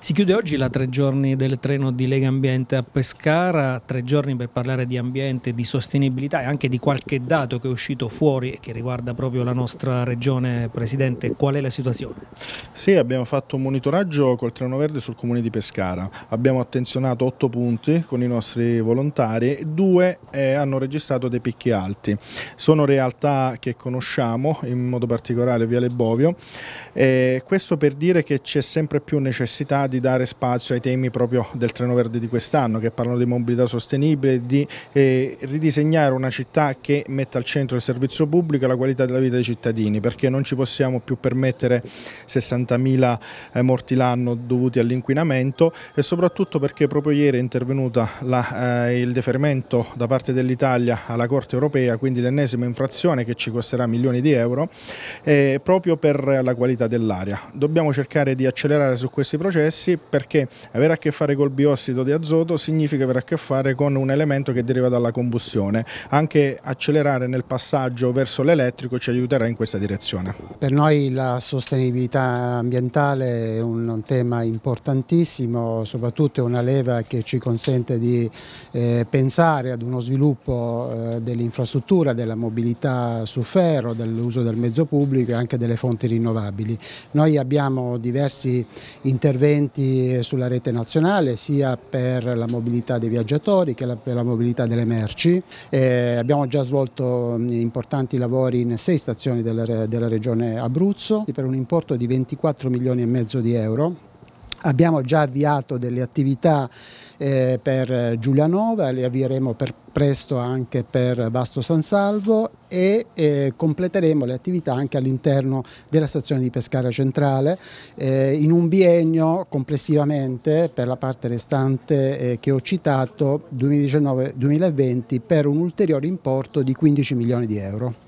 Si chiude oggi la tre giorni del treno di Lega Ambiente a Pescara, tre giorni per parlare di ambiente, di sostenibilità e anche di qualche dato che è uscito fuori e che riguarda proprio la nostra regione. Presidente, qual è la situazione? Sì, abbiamo fatto un monitoraggio col treno verde sul comune di Pescara, abbiamo attenzionato otto punti con i nostri volontari, due eh, hanno registrato dei picchi alti. Sono realtà che conosciamo, in modo particolare Viale Bovio, eh, questo per dire che c'è sempre più necessità di dare spazio ai temi proprio del Treno Verde di quest'anno che parlano di mobilità sostenibile, di eh, ridisegnare una città che metta al centro il servizio pubblico e la qualità della vita dei cittadini perché non ci possiamo più permettere 60.000 eh, morti l'anno dovuti all'inquinamento e soprattutto perché proprio ieri è intervenuta la, eh, il deferimento da parte dell'Italia alla Corte Europea, quindi l'ennesima infrazione che ci costerà milioni di euro eh, proprio per la qualità dell'aria. Dobbiamo cercare di accelerare su questi processi stessi perché avere a che fare col biossido di azoto significa avere a che fare con un elemento che deriva dalla combustione. Anche accelerare nel passaggio verso l'elettrico ci aiuterà in questa direzione. Per noi la sostenibilità ambientale è un tema importantissimo, soprattutto è una leva che ci consente di eh, pensare ad uno sviluppo eh, dell'infrastruttura, della mobilità su ferro, dell'uso del mezzo pubblico e anche delle fonti rinnovabili. Noi abbiamo diversi interventi presenti sulla rete nazionale sia per la mobilità dei viaggiatori che per la mobilità delle merci. Eh, abbiamo già svolto mm, importanti lavori in sei stazioni della, della regione Abruzzo per un importo di 24 milioni e mezzo di euro. Abbiamo già avviato delle attività eh, per Giulianova, le avvieremo per presto anche per Vasto San Salvo e eh, completeremo le attività anche all'interno della stazione di Pescara Centrale eh, in un biennio complessivamente per la parte restante eh, che ho citato 2019-2020 per un ulteriore importo di 15 milioni di euro.